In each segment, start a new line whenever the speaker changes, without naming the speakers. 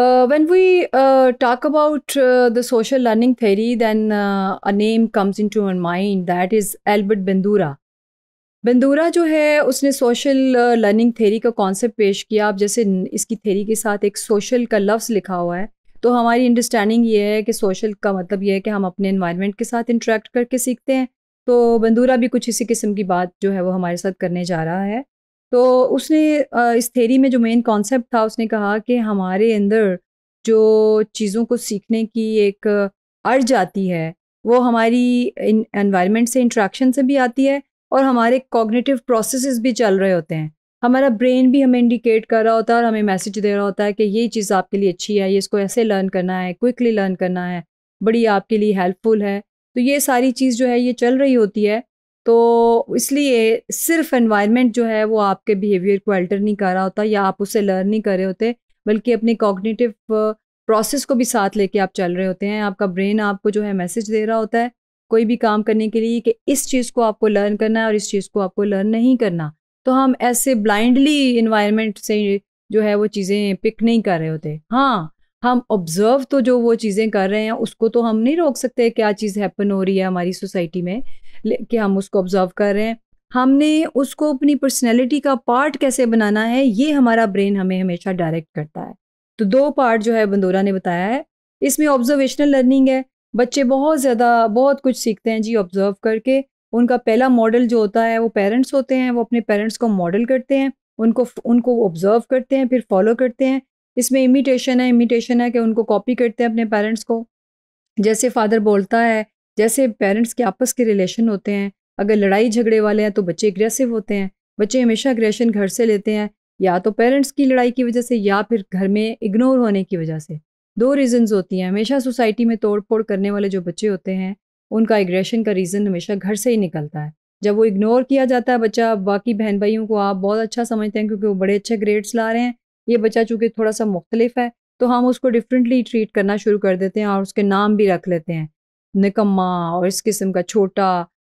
Uh, when we uh, talk about uh, the social learning theory, then uh, a name comes into my mind that is Albert Bandura. बंदूरा जो है उसने social learning theory का concept पेश किया आप जैसे इसकी थेरी के साथ एक सोशल का लफ्ज़ लिखा हुआ है तो हमारी अंडरस्टैंडिंग ये है कि सोशल का मतलब ये है कि हम अपने इन्वायरमेंट के साथ इंटरेक्ट करके सीखते हैं तो बंदूरा भी कुछ इसी किस्म की बात जो है वो हमारे साथ करने जा रहा है तो उसने इस थेरी में जो मेन कॉन्सेप्ट था उसने कहा कि हमारे अंदर जो चीज़ों को सीखने की एक अर्ज आती है वो हमारी एनवायरनमेंट से इंट्रैक्शन से भी आती है और हमारे कॉग्निटिव प्रोसेसेस भी चल रहे होते हैं हमारा ब्रेन भी हमें इंडिकेट कर रहा होता है और हमें मैसेज दे रहा होता है कि ये चीज़ आपके लिए अच्छी है ये इसको ऐसे लर्न करना है क्विकली लर्न करना है बड़ी आपके लिए हेल्पफुल है तो ये सारी चीज़ जो है ये चल रही होती है तो इसलिए सिर्फ एनवायरनमेंट जो है वो आपके बिहेवियर को अल्टर नहीं कर रहा होता या आप उसे लर्न नहीं कर रहे होते बल्कि अपने कॉग्निटिव प्रोसेस uh, को भी साथ लेके आप चल रहे होते हैं आपका ब्रेन आपको जो है मैसेज दे रहा होता है कोई भी काम करने के लिए कि इस चीज़ को आपको लर्न करना है और इस चीज़ को आपको लर्न नहीं करना तो हम ऐसे ब्लाइंडली इन्वायरमेंट से जो है वो चीज़ें पिक नहीं कर रहे होते हाँ हम ऑब्जर्व तो जो वो चीज़ें कर रहे हैं उसको तो हम नहीं रोक सकते क्या चीज़ हैपन हो रही है हमारी सोसाइटी में कि हम उसको ऑब्जर्व कर रहे हैं हमने उसको अपनी पर्सनैलिटी का पार्ट कैसे बनाना है ये हमारा ब्रेन हमें हमेशा डायरेक्ट करता है तो दो पार्ट जो है बंदोरा ने बताया है इसमें ऑब्जर्वेशनल लर्निंग है बच्चे बहुत ज़्यादा बहुत कुछ सीखते हैं जी ऑब्जर्व करके उनका पहला मॉडल जो होता है वो पेरेंट्स होते हैं वो अपने पेरेंट्स को मॉडल करते हैं उनको उनको ऑब्जर्व करते हैं फिर फॉलो करते हैं इसमें इमिटेशन है इमिटेशन है कि उनको कॉपी करते हैं अपने पेरेंट्स को जैसे फादर बोलता है जैसे पेरेंट्स के आपस के रिलेशन होते हैं अगर लड़ाई झगड़े वाले हैं तो बच्चे एग्रेसिव होते हैं बच्चे हमेशा अग्रेशन घर से लेते हैं या तो पेरेंट्स की लड़ाई की वजह से या फिर घर में इग्नोर होने की वजह से दो रीजंस होती हैं हमेशा सोसाइटी में तोड़ फोड़ करने वाले जो बच्चे होते हैं उनका एग्रेशन का रीज़न हमेशा घर से ही निकलता है जब वो इग्नोर किया जाता है बच्चा बाकी बहन भाइयों को आप बहुत अच्छा समझते हैं क्योंकि वो बड़े अच्छे ग्रेड्स ला रहे हैं ये बच्चा चूँकि थोड़ा सा मुख्तलिफ है तो हम उसको डिफरेंटली ट्रीट करना शुरू कर देते हैं और उसके नाम भी रख लेते हैं निकम्मा और इस किस्म का छोटा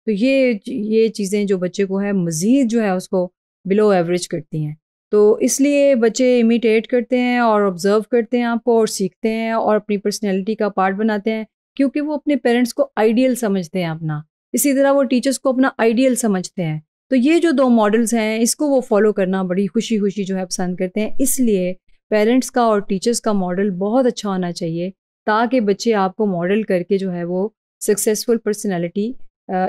तो ये ये चीज़ें जो बच्चे को है मज़ीद जो है उसको बिलो एवरेज करती हैं तो इसलिए बच्चे इमिटेट करते हैं और ऑब्ज़र्व करते हैं आपको और सीखते हैं और अपनी पर्सनैलिटी का पार्ट बनाते हैं क्योंकि वो अपने पेरेंट्स को आइडियल समझते हैं अपना इसी तरह वो टीचर्स को अपना आइडियल समझते हैं तो ये जो दो मॉडल्स हैं इसको वो फॉलो करना बड़ी खुशी खुशी जो है पसंद करते हैं इसलिए पेरेंट्स का और टीचर्स का मॉडल बहुत अच्छा होना चाहिए ताकि बच्चे आपको मॉडल करके जो है वो सक्सेसफुल पर्सनैलिटी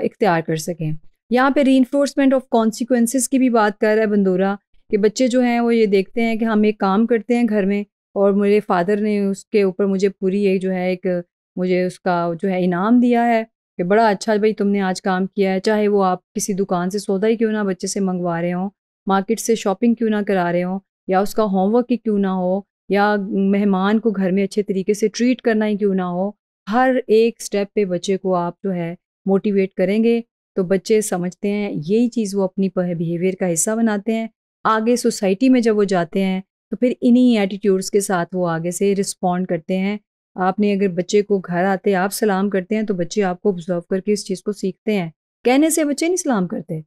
इख्तियार कर सकें यहाँ पे री ऑफ कॉन्सिक्वेंसेस की भी बात कर रहा है बंदूरा कि बच्चे जो हैं वो ये देखते हैं कि हम एक काम करते हैं घर में और मेरे फादर ने उसके ऊपर मुझे पूरी एक जो है एक मुझे उसका जो है इनाम दिया है कि बड़ा अच्छा भाई तुमने आज काम किया है चाहे वो आप किसी दुकान से सौदा ही क्यों ना बच्चे से मंगवा रहे हों मार्केट से शॉपिंग क्यों ना करा रहे हों या उसका होमवर्क ही क्यों ना हो या मेहमान को घर में अच्छे तरीके से ट्रीट करना ही क्यों ना हो हर एक स्टेप पे बच्चे को आप जो है मोटिवेट करेंगे तो बच्चे समझते हैं यही चीज़ वो अपनी बिहेवियर का हिस्सा बनाते हैं आगे सोसाइटी में जब वो जाते हैं तो फिर इन्हीं एटीट्यूड्स के साथ वो आगे से रिस्पॉन्ड करते हैं आपने अगर बच्चे को घर आते आप सलाम करते हैं तो बच्चे आपको ऑब्जर्व करके इस चीज़ को सीखते हैं कहने से बच्चे नहीं सलाम करते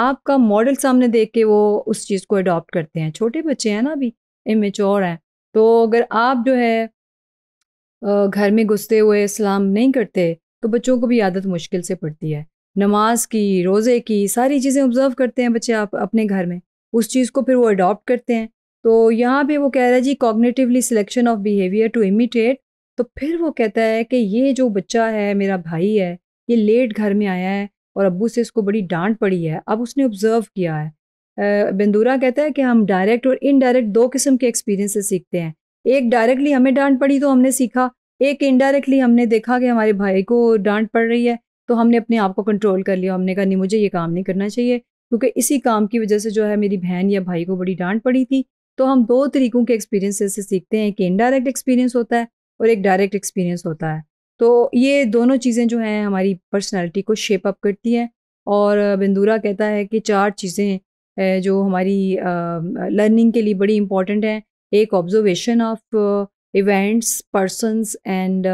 आपका मॉडल सामने देख के वो उस चीज़ को अडॉप्ट करते हैं छोटे बच्चे हैं ना अभी इमेच्योर हैं तो अगर आप जो है घर में घुसते हुए सलाम नहीं करते तो बच्चों को भी आदत मुश्किल से पड़ती है नमाज की रोज़े की सारी चीज़ें ऑब्ज़र्व करते हैं बच्चे आप अपने घर में उस चीज़ को फिर वो अडॉप्ट करते हैं तो यहाँ पे वो कह रहा है जी cognitively selection of behaviour to imitate तो फिर वो कहता है कि ये जो बच्चा है मेरा भाई है ये लेट घर में आया है और अबू से इसको बड़ी डांट पड़ी है अब उसने ऑब्ज़र्व किया है बिंदूरा कहता है कि हम डायरेक्ट और इनडायरेक्ट दो किस्म के एक्सपीरियंस से सीखते हैं एक डायरेक्टली हमें डांट पड़ी तो हमने सीखा एक इनडायरेक्टली हमने देखा कि हमारे भाई को डांट पड़ रही है तो हमने अपने आप को कंट्रोल कर लिया हमने कहा नहीं मुझे ये काम नहीं करना चाहिए क्योंकि इसी काम की वजह से जो है मेरी बहन या भाई को बड़ी डांट पड़ी थी तो हम दो तरीकों के एक्सपीरियंस से सीखते हैं एक इनडायरेक्ट एक्सपीरियंस होता है और एक डायरेक्ट एक्सपीरियंस होता है तो ये दोनों चीज़ें जो हैं हमारी पर्सनैलिटी को शेप अप करती हैं और बिंदुरा कहता है कि चार चीज़ें जो हमारी लर्निंग के लिए बड़ी इंपॉर्टेंट हैं एक observation of events person and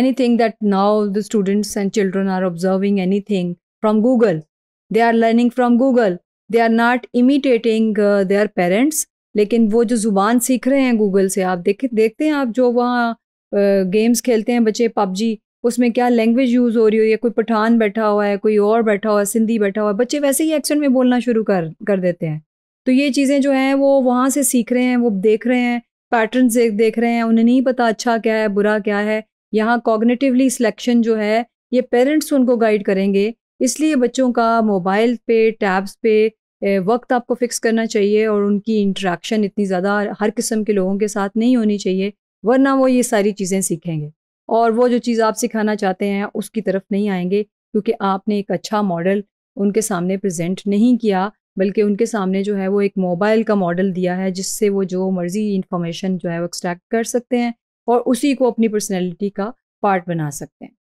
anything that now the students and children are observing thing from Google they are learning from Google they are not imitating their parents लेकिन वो जो ज़ुबान सीख रहे हैं गूगल से आप देख देखते हैं आप जो वहाँ गेम्स खेलते हैं बच्चे पबजी उसमें क्या लैंग्वेज यूज़ हो रही हो या कोई पठान बैठा हुआ है कोई और बैठा हुआ है सिंधी बैठा हुआ है बच्चे वैसे ही एक्सेंट में बोलना शुरू कर कर देते हैं तो ये चीज़ें जो हैं वो वहाँ से सीख रहे हैं वो देख रहे हैं पैटर्न देख देख रहे हैं उन्हें नहीं पता अच्छा क्या है बुरा क्या है यहाँ कॉग्नेटिवली सिलेक्शन जो है ये पेरेंट्स उनको गाइड करेंगे इसलिए बच्चों का मोबाइल पे टैब्स पे वक्त आपको फ़िक्स करना चाहिए और उनकी इंट्रैक्शन इतनी ज़्यादा हर किस्म के लोगों के साथ नहीं होनी चाहिए वरना वो ये सारी चीज़ें सीखेंगे और वो जो चीज़ आप सिखाना चाहते हैं उसकी तरफ नहीं आएंगे क्योंकि आपने एक अच्छा मॉडल उनके सामने प्रेजेंट नहीं किया बल्कि उनके सामने जो है वो एक मोबाइल का मॉडल दिया है जिससे वो जो मर्ज़ी इन्फॉर्मेशन जो है वो एक्सट्रैक्ट कर सकते हैं और उसी को अपनी पर्सनैलिटी का पार्ट बना सकते हैं